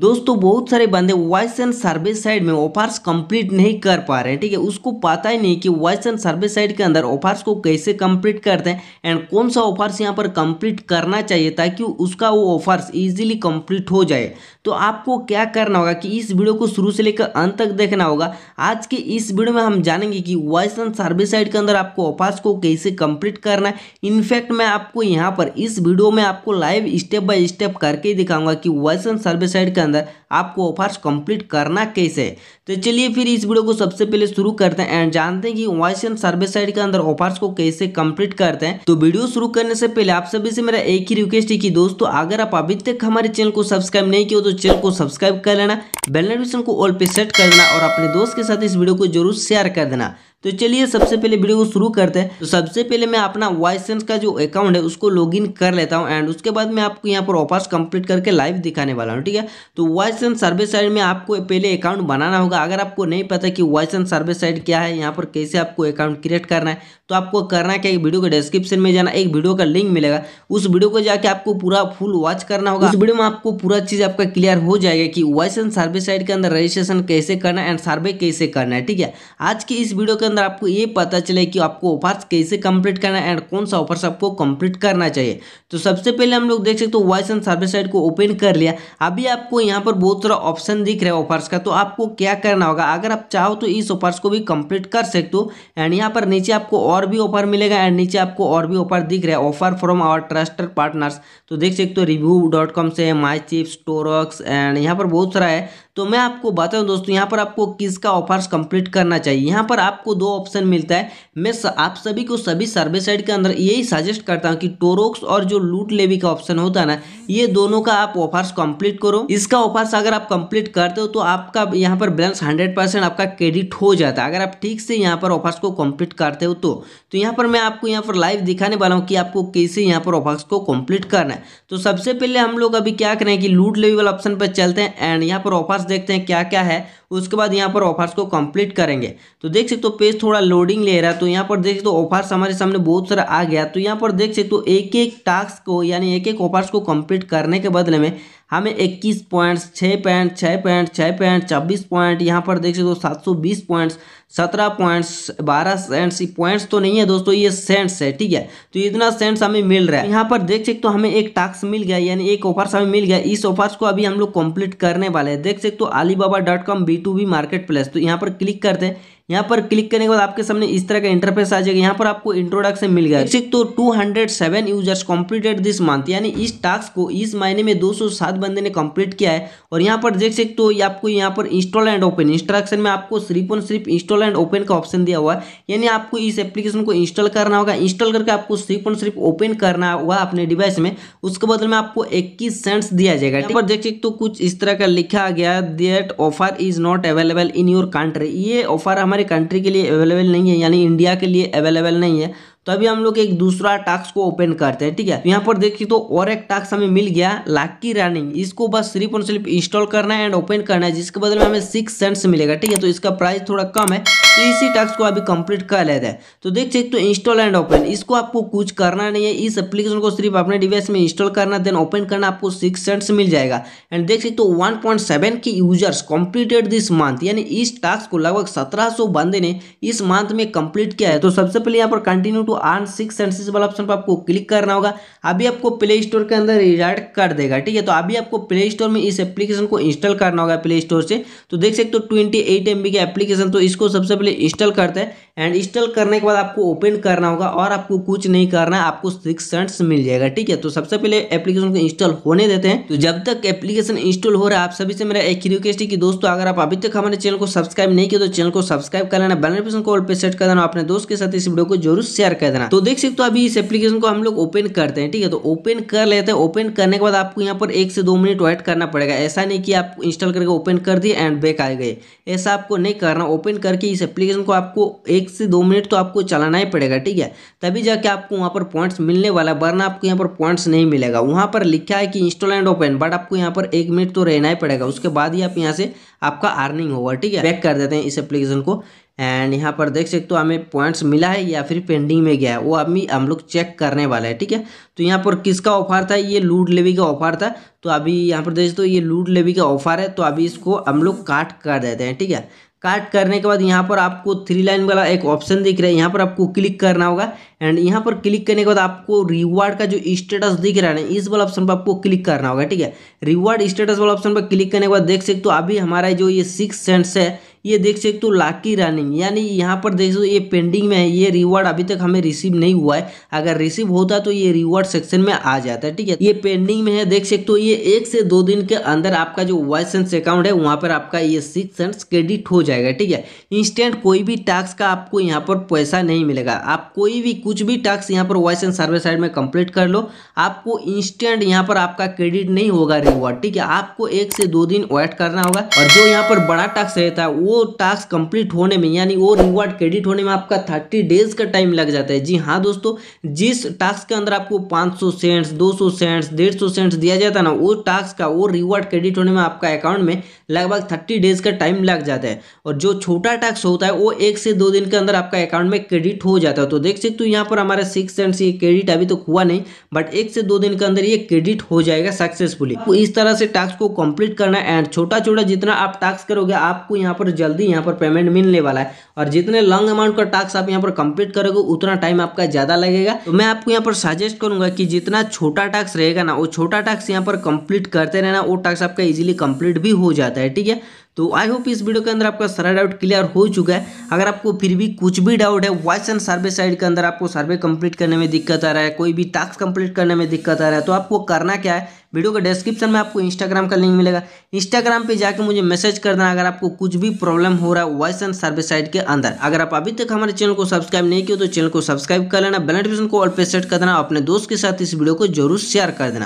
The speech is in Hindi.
दोस्तों बहुत सारे बंदे वॉइस एंड सर्विस साइड में ऑफर्स कंप्लीट नहीं कर पा रहे हैं ठीक है उसको पता ही नहीं कि वॉइस एंड सर्विस साइड के अंदर ऑफर्स को कैसे कंप्लीट करते हैं एंड कौन सा ऑफर्स यहाँ पर कंप्लीट करना चाहिए ताकि उसका वो ऑफर्स इजीली कंप्लीट हो जाए तो आपको क्या करना होगा कि इस वीडियो को शुरू से लेकर अंत तक देखना होगा आज के इस वीडियो में हम जानेंगे कि वॉइस एंड सर्विस साइड के अंदर आपको ऑफर्स को कैसे कंप्लीट करना है इनफैक्ट मैं आपको यहाँ पर इस वीडियो में आपको लाइव स्टेप बाय स्टेप करके दिखाऊंगा कि वॉइस एंड सर्विस साइड के अंदर आपको ऑफर्स कंप्लीट करना कैसे तो चलिए फिर इस वीडियो को सबसे पहले शुरू करते हैं एंड जानते हैं कि वॉइस एंड सर्विस साइड के अंदर ऑफर्स को कैसे कंप्लीट करते हैं तो वीडियो शुरू करने से पहले आप सभी से मेरा एक ही रिक्वेस्ट है कि दोस्तों अगर आप अभी तक हमारे चैनल को सब्सक्राइब नहीं किया तो चैनल को सब्सक्राइब कर लेना बेल नोटिफिकेशन को ऑल पे सेट कर देना और अपने दोस्त के साथ इस वीडियो को जरूर शेयर कर देना तो चलिए सबसे पहले वीडियो को शुरू करते हैं तो सबसे पहले मैं अपना वाइसेंस का जो अकाउंट है उसको लॉगिन कर लेता हूँ एंड उसके बाद मैं आपको यहाँ पर ऑफर्स कंप्लीट करके लाइव दिखाने वाला हूँ ठीक है तो वाइसेंस सर्विस साइड में आपको पहले अकाउंट बनाना होगा अगर आपको नहीं पता कि वाइसेंस सर्विस साइड क्या है यहाँ पर कैसे आपको अकाउंट क्रिएट करना है तो आपको करना क्या वीडियो के डिस्क्रिप्शन में जाना एक वीडियो का लिंक मिलेगा उस वीडियो को जाके आपको पूरा फुल वॉच करना होगा उस वीडियो में आपको पूरा चीज़ आपका क्लियर हो जाएगा कि वाइसेंस सर्विस साइड के अंदर रजिस्ट्रेशन कैसे करना है एंड सर्वे कैसे करना है ठीक है आज की इस वीडियो अंदर आपको ये पता चले कि आपको ऑफर्स कैसे कंप्लीट करना है एंड कौन सा ऑफर्स आपको कंप्लीट करना चाहिए तो सबसे पहले हम लोग देख सकते हो वॉइस एंड सर्विस साइट को ओपन कर लिया अभी आपको यहाँ पर बहुत सारा ऑप्शन दिख रहा है ऑफर्स का तो आपको क्या करना होगा अगर आप चाहो तो इस ऑफर्स को भी कंप्लीट कर सकते हो एंड यहाँ पर नीचे आपको और भी ऑफर मिलेगा एंड नीचे आपको और भी ऑफर दिख रहा है offer from our trusted partners तो देख सकते हो रिव्यू डॉट कॉम से माई चिप्स टोरक्स एंड यहाँ पर बहुत सारा है तो मैं आपको बताऊँ दोस्तों यहाँ पर आपको किसका ऑफर्स कंप्लीट करना चाहिए यहाँ पर आपको दो ऑप्शन मिलता है मैं आप सभी को सभी सर्वे साइड के अंदर यही सजेस्ट करता हूँ कि टोरोक्स और जो लूट लेवी का ऑप्शन होता है ना ये दोनों का आप ऑफर्स कंप्लीट करो इसका ऑफर्स अगर आप कंप्लीट करते हो तो आपका यहाँ पर बैलेंस हंड्रेड परसेंट आपका क्रेडिट हो जाता है अगर आप ठीक से यहाँ पर ऑफर्स को कंप्लीट करते हो तो तो यहाँ पर मैं आपको यहाँ पर लाइव दिखाने वाला हूँ कि आपको कैसे यहाँ पर ऑफर्स को कम्प्लीट करना है तो सबसे पहले हम लोग अभी क्या करें कि लूट लेवल ऑप्शन पर चलते हैं एंड यहाँ पर ऑफर्स देखते हैं क्या क्या है उसके बाद यहाँ पर ऑफर्स को कंप्लीट करेंगे तो देख सकते हो पेज थोड़ा लोडिंग ले रहा है तो यहाँ पर देख सकते हो ऑफर्स हमारे सामने बहुत सारा आ गया तो यहाँ पर देख सकते हो एक एक टास्क को यानी एक एक ऑफर्स को कंप्लीट कंप्लीट करने के बदले में हमें इक्कीस पॉइंट्स छः पॉइंट छः पॉइंट छः पॉइंट छब्बीस पॉइंट यहाँ पर देख सकते हो सात सौ बीस पॉइंट्स सत्रह पॉइंट्स बारह सेंट्स पॉइंट्स तो नहीं है दोस्तों ये सेंट्स है ठीक है तो इतना सेंट्स हमें मिल रहा है यहाँ पर देख सकते हो हमें एक टास्क मिल गया यानी एक ऑफर्स हमें मिल गया इस ऑफर्स को अभी हम लोग कंप्लीट करने वाले हैं देख सकते हो Alibaba dot com B two B market place तो यहाँ पर क्लिक करते हैं यहाँ पर क्लिक करने के बाद आपके सामने इस तरह का इंटरफेस आ जाएगा यहाँ पर आपको इंट्रोडक्शन मिल गया देख सकते हो two hundred seven users completed this month यानी इस टास्क को इस महीने में दो सौ सात बंदे ने कंप्लीट किया है और यहाँ पर देख सकते हो ये आपको यहाँ पर इंस्टॉल एंड ओपन इंस्ट्रक्शन में आपको सिर्फ और सिर्फ इंस्टॉल एंड ओपन का ऑप्शन दिया हुआ है यानी आपको इस एप्लीकेशन को इंस्टॉल करना होगा इंस्टॉल करके आपको सिर्फ और सिर्फ ओपन करना होगा अपने डिवाइस में उसके बदल में आपको इक्कीस सेंट्स दिया जाएगा यहाँ पर देख सकते हो कुछ इस तरह का लिखा गया that offer is not available in your country ये ऑफर हमारे कंट्री के लिए अवेलेबल नहीं है यानी इंडिया के लिए अवेलेबल नहीं है तो अभी हम लोग एक दूसरा टास्क को ओपन करते हैं ठीक है तो यहाँ पर देखिए तो और एक टास्क हमें मिल गया लाकी रनिंग इसको बस सिर्फ और सिर्फ इंस्टॉल करना है एंड ओपन करना है जिसके बदले में हमें सिक्स सेंट्स मिलेगा ठीक है तो इसका प्राइस थोड़ा कम है इसी टास्क को अभी कंप्लीट कर लेते हैं तो देख सकते हो इंस्टॉल एंड ओपन इसको आपको कुछ करना नहीं है इस एप्लीकेशन को सिर्फ अपने डिवाइस में इंस्टॉल करना देन ओपन करना आपको सिक्स सेंट्स मिल जाएगा एंड देख सकते हो one point seven K users completed this month यानी इस टास्क को लगभग सत्रह सौ बंदे ने इस मंथ में कंप्लीट किया है तो सबसे पहले यहाँ पर continue to earn six senses वाला ऑप्शन पर आपको क्लिक करना होगा अभी आपको प्ले स्टोर के अंदर रिजल्ट कर देगा ठीक है तो अभी आपको प्ले स्टोर में इस एप्लीकेशन को इंस्टॉल करना होगा प्ले स्टोर से तो देख सकते हो ट्वेंटी एट एम बी की एप्लीकेशन तो इसको सबसे पहले इंस्टॉल करते हैं एंड इंस्टॉल करने के बाद आपको ओपन करना होगा और आपको कुछ नहीं करना है आपको सिक्स सेंट्स मिल जाएगा ठीक है तो सबसे पहले एप्लीकेशन को इंस्टॉल होने देते हैं तो जब तक एप्लीकेशन इंस्टॉल हो रहा है आप सभी से मेरा एक ही रिक्वेस्ट है कि दोस्तों अगर आप अभी तक हमारे चैनल को सब्सक्राइब नहीं किया तो चैनल को सब्सक्राइब कर लेना बेनिफिशन कॉल पर सेट कर देना अपने दोस्त के साथ इस वीडियो को जरूर शेयर कर देना तो देख सकते हो अभी इस एप्लीकेशन को हम लोग ओपन करते हैं ठीक है तो ओपन कर लेते हैं ओपन करने के बाद आपको यहाँ पर एक से दो मिनट वेट करना पड़ेगा ऐसा नहीं कि आप इंस्टॉल करके ओपन कर दिए एंड बैक आ गए ऐसा आपको नहीं करना ओपन करके इस एप्लीकेशन को आपको एक से दो मिनट तो आपको चलाना ही पड़ेगा ठीक है तभी जाके आपको वहाँ पर पॉइंट्स मिलने वाला वरना आपको यहाँ पर पॉइंट्स नहीं मिलेगा वहाँ पर लिखा है कि इंस्टॉल एंड ओपन बट आपको यहाँ पर एक मिनट तो रहना ही पड़ेगा उसके बाद ही आप यहाँ से आपका अर्निंग होगा ठीक है बैक कर देते हैं इस एप्लीकेशन को एंड यहाँ पर देख सकते हो हमें पॉइंट्स मिला है या फिर पेंडिंग में गया है वो अभी हम लोग चेक करने वाले हैं ठीक है तो यहाँ पर किसका ऑफर था ये लूड लेवी का ऑफर था तो अभी यहाँ पर देख सकते हो ये लूड लेवी का ऑफर है तो अभी इसको हम लोग काट कर देते हैं ठीक है काट करने के बाद यहाँ पर आपको थ्री लाइन वाला एक ऑप्शन दिख रहा है यहाँ पर आपको क्लिक करना होगा एंड यहाँ पर क्लिक करने के बाद आपको रिवार्ड का जो स्टेटस दिख रहा है ना इस वाला ऑप्शन पर आपको क्लिक करना होगा ठीक है रिवार्ड स्टेटस वाला ऑप्शन पर क्लिक करने के बाद देख सकते हो अभी हमारा जो ये सिक्स सेंट्स है ये देख सकते हो लाकी रनिंग यानी यहाँ पर देख सकते हो ये पेंडिंग में है ये रिवॉर्ड अभी तक हमें रिसीव नहीं हुआ है अगर रिसीव होता तो ये रिवॉर्ड सेक्शन में आ जाता है ठीक है ये पेंडिंग में है देख सकते हो ये एक से दो दिन के अंदर आपका जो वाई अकाउंट है वहाँ पर आपका ये सिक्स सेंस क्रेडिट हो जाएगा ठीक है इंस्टेंट कोई भी टैक्स का आपको यहाँ पर पैसा नहीं मिलेगा आप कोई भी कुछ भी टैक्स यहाँ पर वाइस एंड सर्वे साइड में कंप्लीट कर लो आपको इंस्टेंट यहाँ पर आपका क्रेडिट नहीं होगा रिवॉर्ड ठीक है आपको एक से दो दिन वेट करना होगा और जो यहाँ पर बड़ा टैक्स रहता है वो वो टास्क कंप्लीट होने में यानी वो रिवॉर्ड क्रेडिट होने में आपका थर्टी डेज का टाइम लग जाता है जी हाँ दोस्तों जिस टास्क के अंदर आपको पाँच सौ सेंट्स दो सौ सेंट्स डेढ़ सौ सेंट्स दिया जाता है ना वो टास्क का वो रिवॉर्ड क्रेडिट होने में आपका अकाउंट में लगभग थर्टी डेज का टाइम लग जाता है और जो छोटा टास्क होता है वो एक से दो दिन के अंदर आपका अकाउंट में क्रेडिट हो जाता है तो देख सकते हो यहाँ पर हमारा सिक्स सेंट्स ये क्रेडिट अभी तक हुआ नहीं बट एक से दो दिन के अंदर ये क्रेडिट हो जाएगा सक्सेसफुली इस तरह से टास्क को कंप्लीट करना एंड छोटा छोटा जितना आप टास्क करोगे आपको यहाँ पर जल्दी यहाँ पर पेमेंट मिलने वाला है और जितने लॉन्ग अमाउंट का टास्क आप यहाँ पर कंप्लीट करोगे उतना टाइम आपका ज़्यादा लगेगा तो मैं आपको यहाँ पर सजेस्ट करूंगा कि जितना छोटा टास्क रहेगा ना वो छोटा टास्क यहाँ पर कंप्लीट करते रहना वो टास्क आपका इजिली कंप्लीट भी हो जाता है ठीक है तो आई होप इस वीडियो के अंदर आपका सारा डाउट क्लियर हो चुका है अगर आपको फिर भी कुछ भी डाउट है वॉइस एंड सर्वे साइड के अंदर आपको सर्वे कंप्लीट करने में दिक्कत आ रहा है कोई भी टास्क कंप्लीट करने में दिक्कत आ रहा है तो आपको करना क्या है वीडियो के डिस्क्रिप्शन में आपको इंस्टाग्राम का लिंक मिलेगा इंस्टाग्राम पे जाके मुझे मैसेज कर देना अगर आपको कुछ भी प्रॉब्लम हो रहा है वॉइस एंड सर्वे साइड के अंदर अगर आप अभी तक हमारे चैनल को सब्सक्राइब नहीं किया तो चैनल को सब्सक्राइब कर लेना बेल को ऑल पे सेट कर देना अपने दोस्त के साथ इस वीडियो को जरूर शेयर कर देना